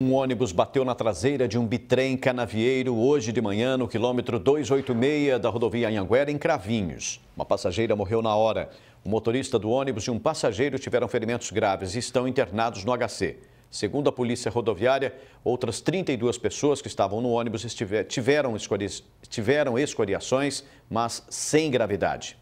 Um ônibus bateu na traseira de um bitrem canavieiro hoje de manhã no quilômetro 286 da rodovia Anhanguera, em Cravinhos. Uma passageira morreu na hora. O motorista do ônibus e um passageiro tiveram ferimentos graves e estão internados no HC. Segundo a Polícia Rodoviária, outras 32 pessoas que estavam no ônibus tiveram, escoriações, mas sem gravidade.